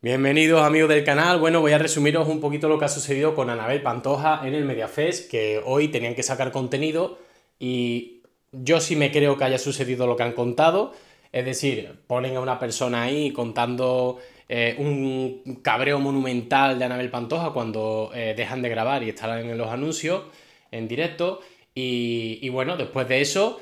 Bienvenidos amigos del canal. Bueno, voy a resumiros un poquito lo que ha sucedido con Anabel Pantoja en el Mediafest, que hoy tenían que sacar contenido y yo sí me creo que haya sucedido lo que han contado. Es decir, ponen a una persona ahí contando eh, un cabreo monumental de Anabel Pantoja cuando eh, dejan de grabar y estarán en los anuncios en directo. y bueno, después de eso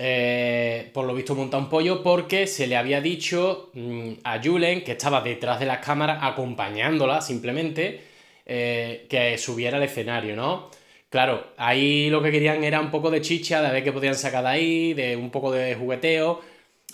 eh, por lo visto monta un pollo porque se le había dicho mm, a Julen, que estaba detrás de las cámaras acompañándola simplemente, eh, que subiera al escenario, ¿no? Claro, ahí lo que querían era un poco de chicha, de ver qué podían sacar de ahí, de un poco de jugueteo.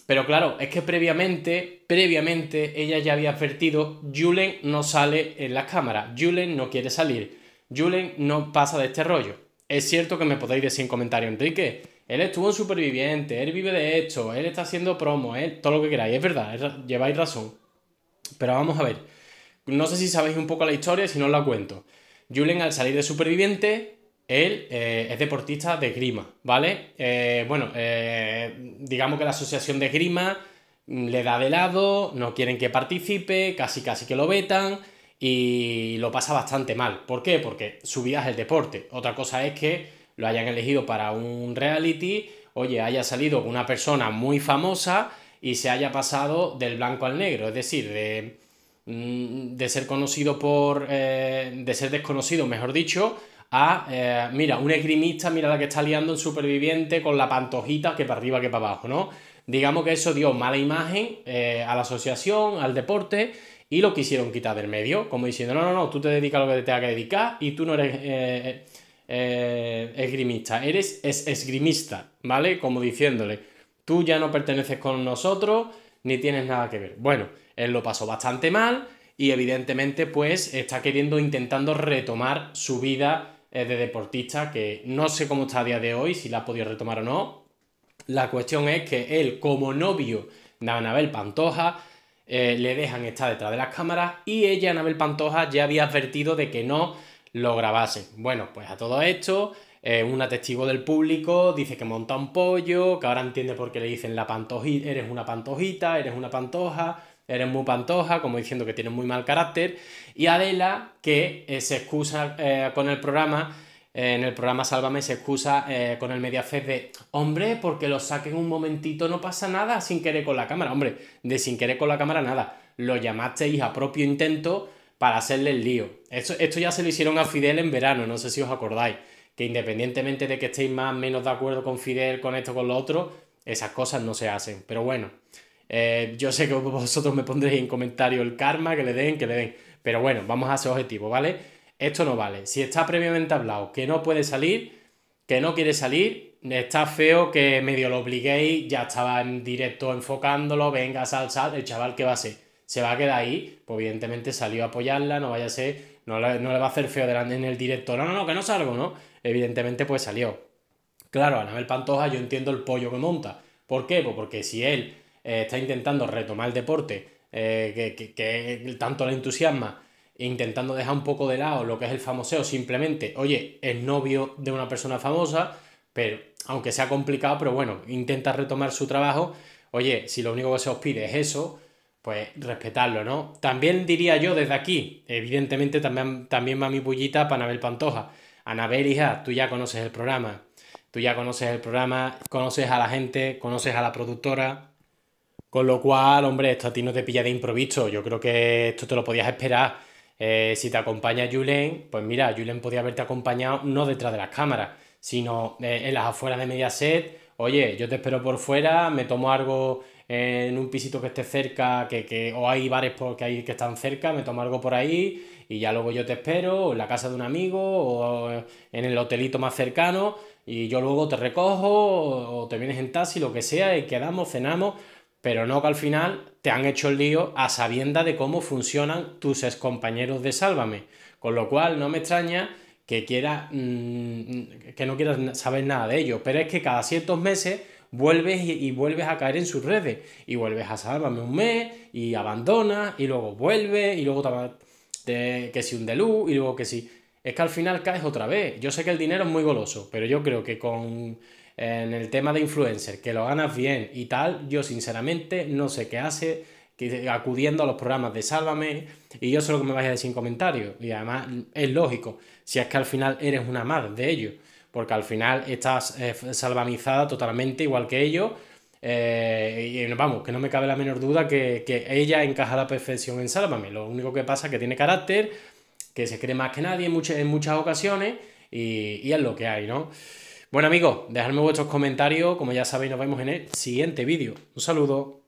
Pero claro, es que previamente, previamente, ella ya había advertido, Julen no sale en las cámaras, Julen no quiere salir, Julen no pasa de este rollo. Es cierto que me podéis decir en comentario, Enrique, él estuvo en Superviviente, él vive de hecho, él está haciendo promo, todo lo que queráis, es verdad, lleváis razón. Pero vamos a ver, no sé si sabéis un poco la historia, si no os la cuento. Julen al salir de Superviviente, él eh, es deportista de grima, ¿vale? Eh, bueno, eh, digamos que la asociación de grima mm, le da de lado, no quieren que participe, casi casi que lo vetan y lo pasa bastante mal. ¿Por qué? Porque su vida es el deporte. Otra cosa es que lo hayan elegido para un reality, oye, haya salido una persona muy famosa y se haya pasado del blanco al negro, es decir, de, mm, ser conocido por, eh, de ser desconocido, mejor dicho, a, eh, mira, un esgrimista, mira la que está liando el superviviente con la pantojita que para arriba, que para abajo, ¿no? Digamos que eso dio mala imagen eh, a la asociación, al deporte, y lo quisieron quitar del medio, como diciendo, no, no, no, tú te dedicas a lo que te haga dedicar y tú no eres eh, eh, esgrimista, eres es esgrimista, ¿vale? Como diciéndole, tú ya no perteneces con nosotros ni tienes nada que ver. Bueno, él lo pasó bastante mal y evidentemente pues está queriendo, intentando retomar su vida eh, de deportista, que no sé cómo está a día de hoy, si la ha podido retomar o no. La cuestión es que él, como novio de Anabel Pantoja, eh, le dejan estar detrás de las cámaras y ella, Anabel Pantoja, ya había advertido de que no lo grabasen. Bueno, pues a todo esto, un eh, una testigo del público dice que monta un pollo, que ahora entiende por qué le dicen la pantojita, eres una pantojita, eres una pantoja, eres muy pantoja, como diciendo que tienes muy mal carácter. Y Adela, que eh, se excusa con el programa en el programa Sálvame se excusa eh, con el Mediafest de, hombre, porque lo saquen un momentito, no pasa nada sin querer con la cámara. Hombre, de sin querer con la cámara nada. Lo llamasteis a propio intento para hacerle el lío. Esto, esto ya se lo hicieron a Fidel en verano, no sé si os acordáis. Que independientemente de que estéis más o menos de acuerdo con Fidel, con esto, con lo otro, esas cosas no se hacen. Pero bueno, eh, yo sé que vosotros me pondréis en comentario el karma, que le den, que le den. Pero bueno, vamos a ese objetivo, ¿vale? esto no vale. Si está previamente hablado que no puede salir, que no quiere salir, está feo que medio lo obliguéis, ya estaba en directo enfocándolo, venga, sal, sal, el chaval que va a ser. Se va a quedar ahí, pues evidentemente salió a apoyarla, no vaya a ser, no le, va a hacer feo delante en el directo, no, no, no, que no salgo, ¿no? Evidentemente pues salió. Claro, Anabel Pantoja yo entiendo el pollo que monta. ¿Por qué? Pues porque si él eh, está intentando retomar el deporte, eh, que tanto le entusiasma, intentando dejar un poco de lado lo que es el famoseo, simplemente, oye, el novio de una persona famosa, pero aunque sea complicado, pero bueno, intenta retomar su trabajo, oye, si lo único que se os pide es eso, pues respetarlo, ¿no? También diría yo desde aquí, evidentemente también, también va mi bullita para Anabel Pantoja. Anabel, hija, tú ya conoces el programa, tú ya conoces el programa, conoces a la gente, conoces a la productora, con lo cual, hombre, esto a ti no te pilla de improviso, yo creo que esto te lo podías esperar eh, si te acompaña Julen, pues mira, Julen podía haberte acompañado no detrás de las cámaras, sino eh, en las afueras de Mediaset. Oye, yo te espero por fuera, me tomo algo en un pisito que esté cerca, que, que o hay bares porque hay que están cerca, me tomo algo por ahí y ya luego yo te espero, en la casa de un amigo, o eh, en el hotelito más cercano, y yo luego te recojo, o te vienes en taxi, lo que sea, y quedamos, cenamos. Pero no que al final te han hecho el lío a sabienda de cómo funcionan tus compañeros de Sálvame. Con lo cual no me extraña que quieras mm, que no quieras saber nada de ellos. Pero es que cada ciertos meses vuelves y, vuelves a caer en sus redes. Y vuelves a Sálvame un mes y abandonas y luego vuelves y luego te, que si un delú y luego que si... Es que al final caes otra vez. Yo sé que el dinero es muy goloso, pero yo creo que con en el tema de influencer, que lo ganas bien y tal, yo sinceramente no sé qué hace que, acudiendo a los programas de Sálvame y yo solo que me vaya a decir comentarios. Y además es lógico, si es que al final eres una madre de ellos, porque al final estás salvanizada eh, salvamizada totalmente igual que ellos. Eh, y vamos, que no me cabe la menor duda que, ella encaja a la perfección en Sálvame. Lo único que pasa es que tiene carácter, que se cree más que nadie en muchas, en muchas ocasiones y, y es lo que hay, ¿no? Bueno amigos, dejadme vuestros comentarios, como ya sabéis nos vemos en el siguiente vídeo. Un saludo.